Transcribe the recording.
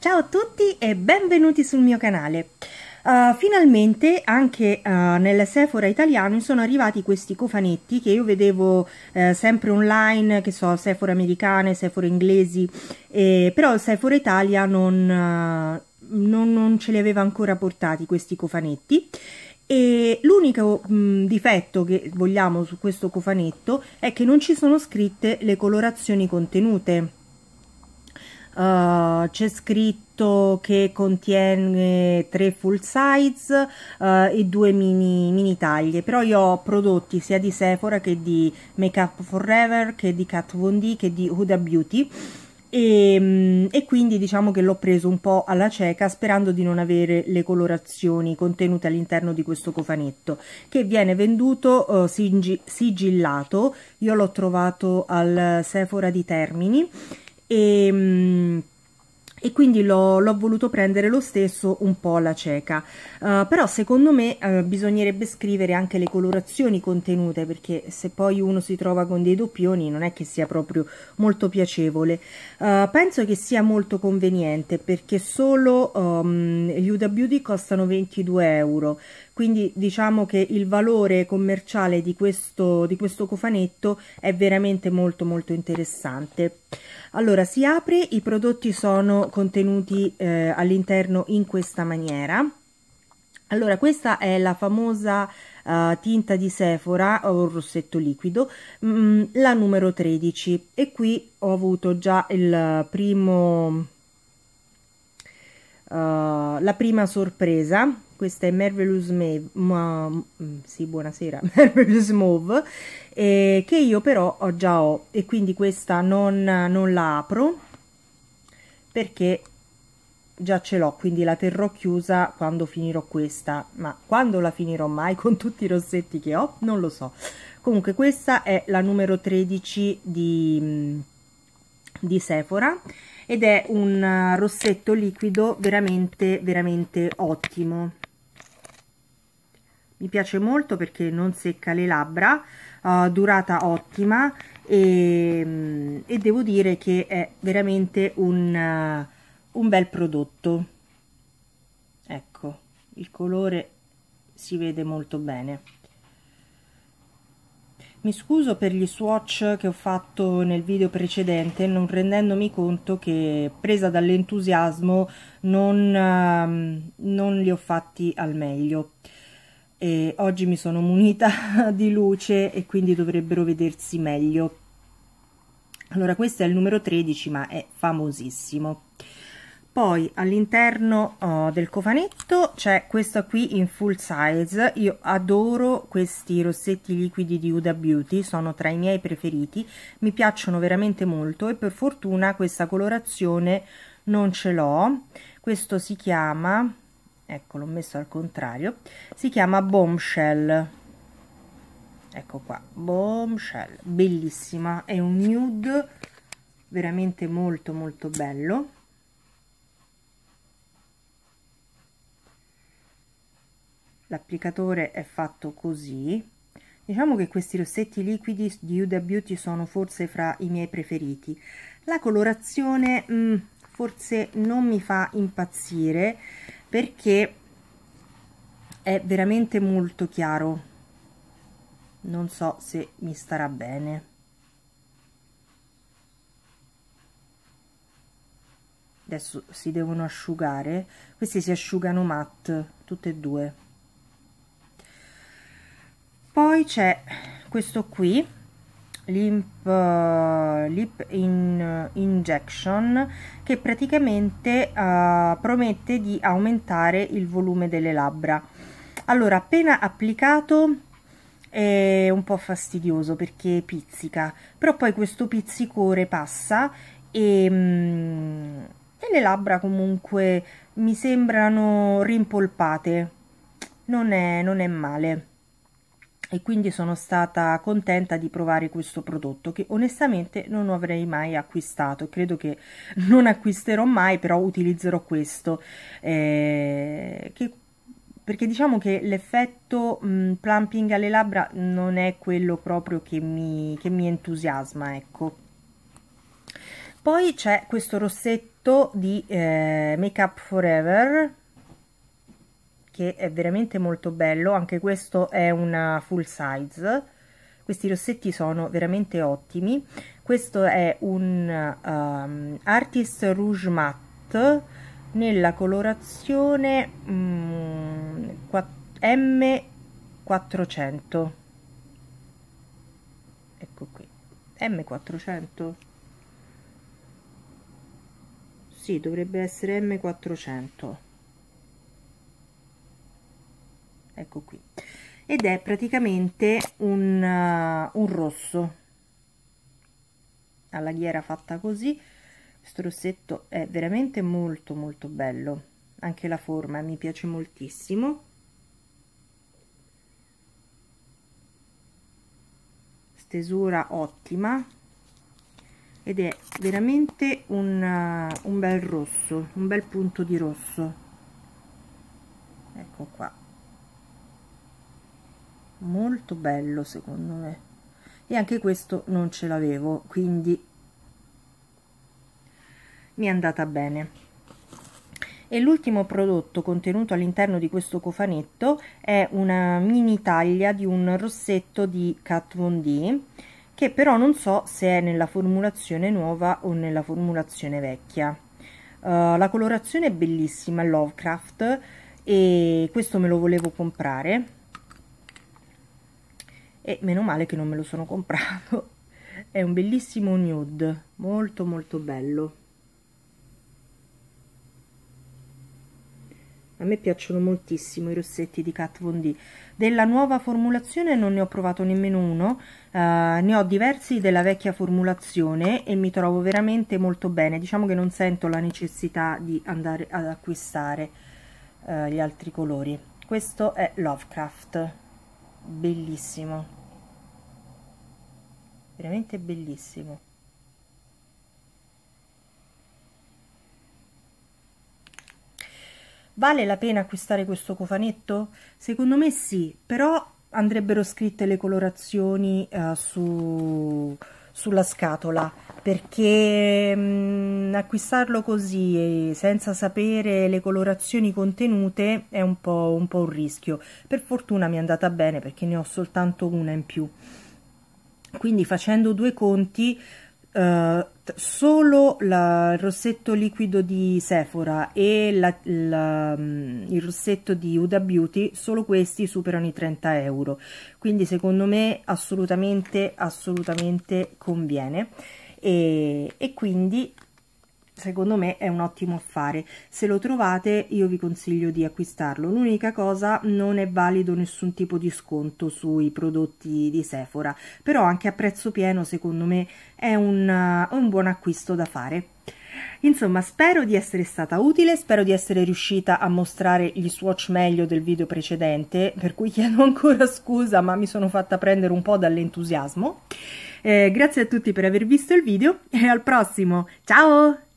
Ciao a tutti e benvenuti sul mio canale. Uh, finalmente anche uh, nel Sephora italiano sono arrivati questi cofanetti che io vedevo uh, sempre online, che so, Sephora americane, Sephora inglesi, eh, però Sephora Italia non, non, non ce li aveva ancora portati questi cofanetti e l'unico mm, difetto che vogliamo su questo cofanetto è che non ci sono scritte le colorazioni contenute uh, c'è scritto che contiene tre full size uh, e due mini, mini taglie, però io ho prodotti sia di Sephora che di Make Up Forever, che di Kat Von D, che di Huda Beauty. E, mm, e, quindi diciamo che l'ho preso un po' alla cieca sperando di non avere le colorazioni contenute all'interno di questo cofanetto che viene venduto eh, sigillato io l'ho trovato al Sephora di Termini e, ehm, e quindi l'ho, voluto prendere lo stesso un po' alla cieca uh, però secondo me uh, bisognerebbe scrivere anche le colorazioni contenute perché se poi uno si trova con dei doppioni non è che sia proprio molto piacevole uh, penso che sia molto conveniente perché solo um, gli Uda Beauty costano 22 euro quindi diciamo che il valore commerciale di questo, di questo cofanetto è veramente molto molto interessante allora, si apre, i prodotti sono contenuti eh, all'interno in questa maniera. Allora, questa è la famosa uh, tinta di Sephora o rossetto liquido, mh, mm, la numero 13 e qui ho avuto già il primo, uh, la prima sorpresa questa è Marvelous Mave, ma, mm, sì, buonasera, Marvelous Mauve, eh, che io però ho già ho, e quindi questa non, non la apro, perché già ce l'ho, quindi la terrò chiusa quando finirò questa, ma quando la finirò mai con tutti i rossetti che ho, non lo so. Comunque questa è la numero 13 di, mm, di Sephora ed è un eh, rossetto liquido veramente, veramente ottimo mi piace molto perché non secca le labbra uh, durata ottima e, mm, e, devo dire che è veramente un, uh, un bel prodotto ecco il colore si vede molto bene mi scuso per gli swatch che ho fatto nel video precedente non rendendomi conto che presa dall'entusiasmo non, uh, non li ho fatti al meglio e oggi mi sono munita di luce e quindi dovrebbero vedersi meglio. Allora questo è il numero 13 ma è famosissimo. Poi all'interno oh, del cofanetto c'è questo qui in full size, io adoro questi rossetti liquidi di Huda Beauty, sono tra i miei preferiti, mi piacciono veramente molto e per fortuna questa colorazione non ce l'ho, questo si chiama ecco l'ho messo al contrario si chiama bombshell ecco qua bombshell bellissima è un nude veramente molto molto bello l'applicatore è fatto così diciamo che questi rossetti liquidi di Huda Beauty sono forse fra i miei preferiti la colorazione mh, mm, forse non mi fa impazzire perché è veramente molto chiaro non so se mi starà bene adesso si devono asciugare questi si asciugano matte tutte e due poi c'è questo qui lip, uh, eh, lip in, uh, injection che praticamente uh, promette di aumentare il volume delle labbra allora appena applicato è un po' fastidioso perché pizzica però poi questo pizzicore passa e, mm, e le labbra comunque mi sembrano rimpolpate non è, non è male e quindi sono stata contenta di provare questo prodotto che onestamente non avrei mai acquistato credo che non acquisterò mai però utilizzerò questo eh, che, perché diciamo che l'effetto mm, plumping alle labbra non è quello proprio che mi, che mi entusiasma ecco poi c'è questo rossetto di eh, Make Up Forever che è veramente molto bello, anche questo è una uh, full size, questi rossetti sono veramente ottimi, questo è un um, Artist Rouge Matte nella colorazione mm, M400, ecco qui, M400, sì dovrebbe essere M400 ecco qui ed è praticamente un, uh, un rosso alla ghiera fatta così questo rossetto è veramente molto molto bello anche la forma mi piace moltissimo stesura ottima ed è veramente un, uh, un bel rosso un bel punto di rosso ecco qua molto bello secondo me e anche questo non ce l'avevo quindi mi è andata bene e l'ultimo prodotto contenuto all'interno di questo cofanetto è una mini taglia di un rossetto di Kat Von D che però non so se è nella formulazione nuova o nella formulazione vecchia uh, la colorazione è bellissima Lovecraft e questo me lo volevo comprare e meno male che non me lo sono comprato è un bellissimo nude molto molto bello a me piacciono moltissimo i rossetti di Kat Von D della nuova formulazione non ne ho provato nemmeno uno eh, ne ho diversi della vecchia formulazione e mi trovo veramente molto bene diciamo che non sento la necessità di andare ad acquistare eh, gli altri colori questo è Lovecraft bellissimo veramente bellissimo Vale la pena acquistare questo cofanetto? Secondo me sì, però andrebbero scritte le colorazioni eh, su, sulla scatola perché mh, mm, acquistarlo così senza sapere le colorazioni contenute è un po', un po' un rischio. Per fortuna mi è andata bene perché ne ho soltanto una in più. Quindi facendo due conti eh, solo la, il rossetto liquido di Sephora e la, la, mm, il rossetto di Huda Beauty, solo questi superano i 30 euro. Quindi secondo me assolutamente, assolutamente conviene. E, e quindi secondo me è un ottimo affare se lo trovate io vi consiglio di acquistarlo l'unica cosa non è valido nessun tipo di sconto sui prodotti di Sephora però anche a prezzo pieno secondo me è un, uh, un buon acquisto da fare Insomma, spero di essere stata utile, spero di essere riuscita a mostrare gli swatch meglio del video precedente, per cui chiedo ancora scusa, ma mi sono fatta prendere un po' dall'entusiasmo. Eh, grazie a tutti per aver visto il video e al prossimo. Ciao!